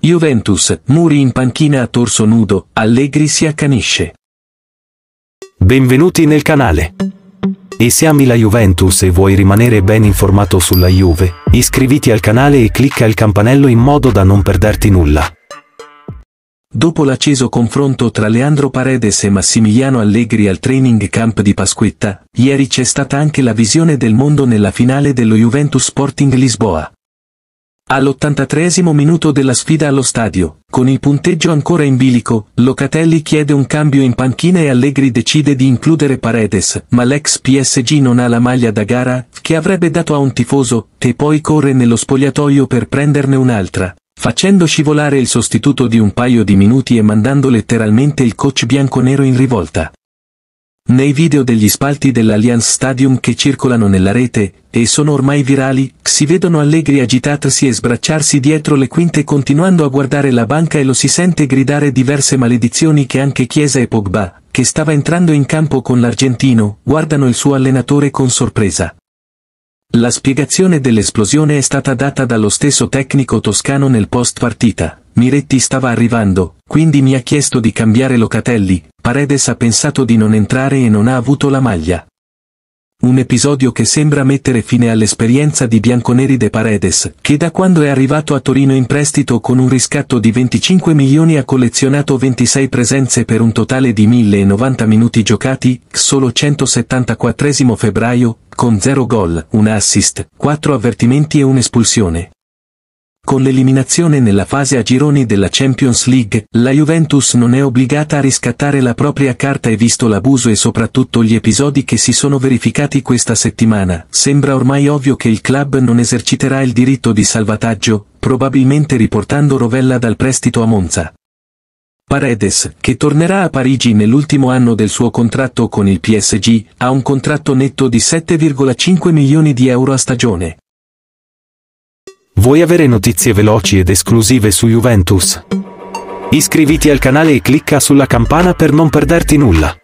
Juventus, Muri in panchina a torso nudo, Allegri si accanisce. Benvenuti nel canale. E se ami la Juventus e vuoi rimanere ben informato sulla Juve, iscriviti al canale e clicca il campanello in modo da non perderti nulla. Dopo l'acceso confronto tra Leandro Paredes e Massimiliano Allegri al training camp di Pasquetta, ieri c'è stata anche la visione del mondo nella finale dello Juventus Sporting Lisboa. All'83 minuto della sfida allo stadio, con il punteggio ancora in bilico, Locatelli chiede un cambio in panchina e Allegri decide di includere Paredes, ma l'ex PSG non ha la maglia da gara, che avrebbe dato a un tifoso, che poi corre nello spogliatoio per prenderne un'altra, facendo scivolare il sostituto di un paio di minuti e mandando letteralmente il coach bianconero in rivolta. Nei video degli spalti dell'Allianz Stadium che circolano nella rete, e sono ormai virali, si vedono Allegri agitatasi e sbracciarsi dietro le quinte continuando a guardare la banca e lo si sente gridare diverse maledizioni che anche Chiesa e Pogba, che stava entrando in campo con l'argentino, guardano il suo allenatore con sorpresa. La spiegazione dell'esplosione è stata data dallo stesso tecnico toscano nel post partita. Miretti stava arrivando, quindi mi ha chiesto di cambiare Locatelli, Paredes ha pensato di non entrare e non ha avuto la maglia. Un episodio che sembra mettere fine all'esperienza di Bianconeri de Paredes, che da quando è arrivato a Torino in prestito con un riscatto di 25 milioni ha collezionato 26 presenze per un totale di 1090 minuti giocati, solo 174 febbraio, con 0 gol, 1 assist, 4 avvertimenti e un'espulsione. Con l'eliminazione nella fase a gironi della Champions League, la Juventus non è obbligata a riscattare la propria carta e visto l'abuso e soprattutto gli episodi che si sono verificati questa settimana, sembra ormai ovvio che il club non eserciterà il diritto di salvataggio, probabilmente riportando Rovella dal prestito a Monza. Paredes, che tornerà a Parigi nell'ultimo anno del suo contratto con il PSG, ha un contratto netto di 7,5 milioni di euro a stagione. Vuoi avere notizie veloci ed esclusive su Juventus? Iscriviti al canale e clicca sulla campana per non perderti nulla.